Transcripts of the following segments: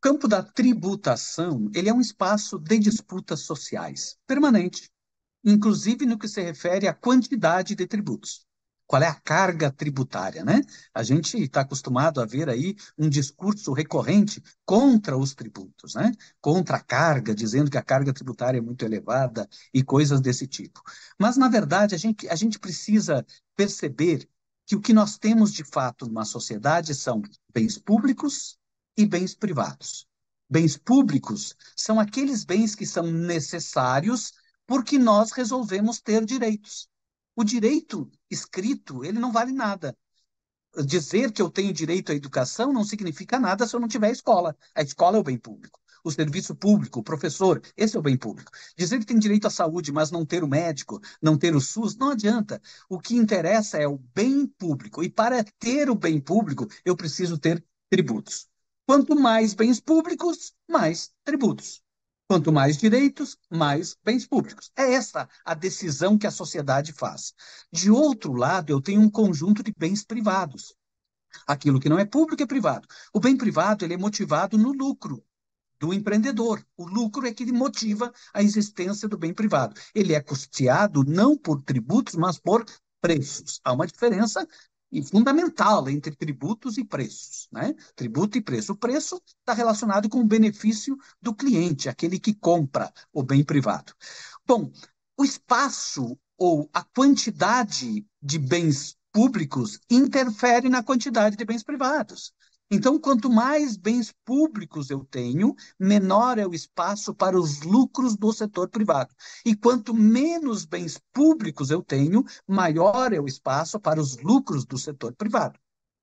campo da tributação ele é um espaço de disputas sociais permanente, inclusive no que se refere à quantidade de tributos. Qual é a carga tributária, né? A gente está acostumado a ver aí um discurso recorrente contra os tributos, né? Contra a carga, dizendo que a carga tributária é muito elevada e coisas desse tipo. Mas, na verdade, a gente, a gente precisa perceber que o que nós temos de fato numa sociedade são bens públicos e bens privados. Bens públicos são aqueles bens que são necessários porque nós resolvemos ter direitos. O direito escrito, ele não vale nada. Dizer que eu tenho direito à educação não significa nada se eu não tiver escola. A escola é o bem público o serviço público, o professor, esse é o bem público. Dizer que tem direito à saúde, mas não ter o médico, não ter o SUS, não adianta. O que interessa é o bem público. E para ter o bem público, eu preciso ter tributos. Quanto mais bens públicos, mais tributos. Quanto mais direitos, mais bens públicos. É essa a decisão que a sociedade faz. De outro lado, eu tenho um conjunto de bens privados. Aquilo que não é público é privado. O bem privado ele é motivado no lucro do empreendedor. O lucro é que motiva a existência do bem privado. Ele é custeado não por tributos, mas por preços. Há uma diferença e fundamental entre tributos e preços. Né? Tributo e preço. O preço está relacionado com o benefício do cliente, aquele que compra o bem privado. Bom, o espaço ou a quantidade de bens públicos interfere na quantidade de bens privados. Então, quanto mais bens públicos eu tenho, menor é o espaço para os lucros do setor privado. E quanto menos bens públicos eu tenho, maior é o espaço para os lucros do setor privado.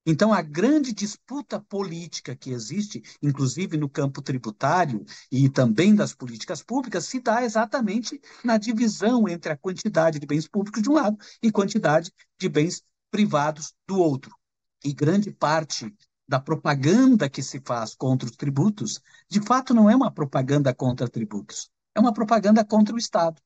Então, a grande disputa política que existe, inclusive no campo tributário e também das políticas públicas, se dá exatamente na divisão entre a quantidade de bens públicos de um lado e quantidade de bens privados do outro. E grande parte da propaganda que se faz contra os tributos, de fato não é uma propaganda contra tributos, é uma propaganda contra o Estado.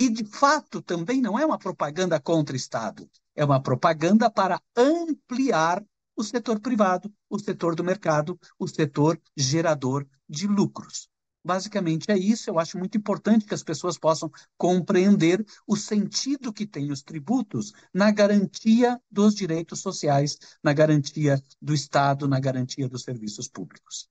E, de fato, também não é uma propaganda contra o Estado, é uma propaganda para ampliar o setor privado, o setor do mercado, o setor gerador de lucros. Basicamente é isso. Eu acho muito importante que as pessoas possam compreender o sentido que tem os tributos na garantia dos direitos sociais, na garantia do Estado, na garantia dos serviços públicos.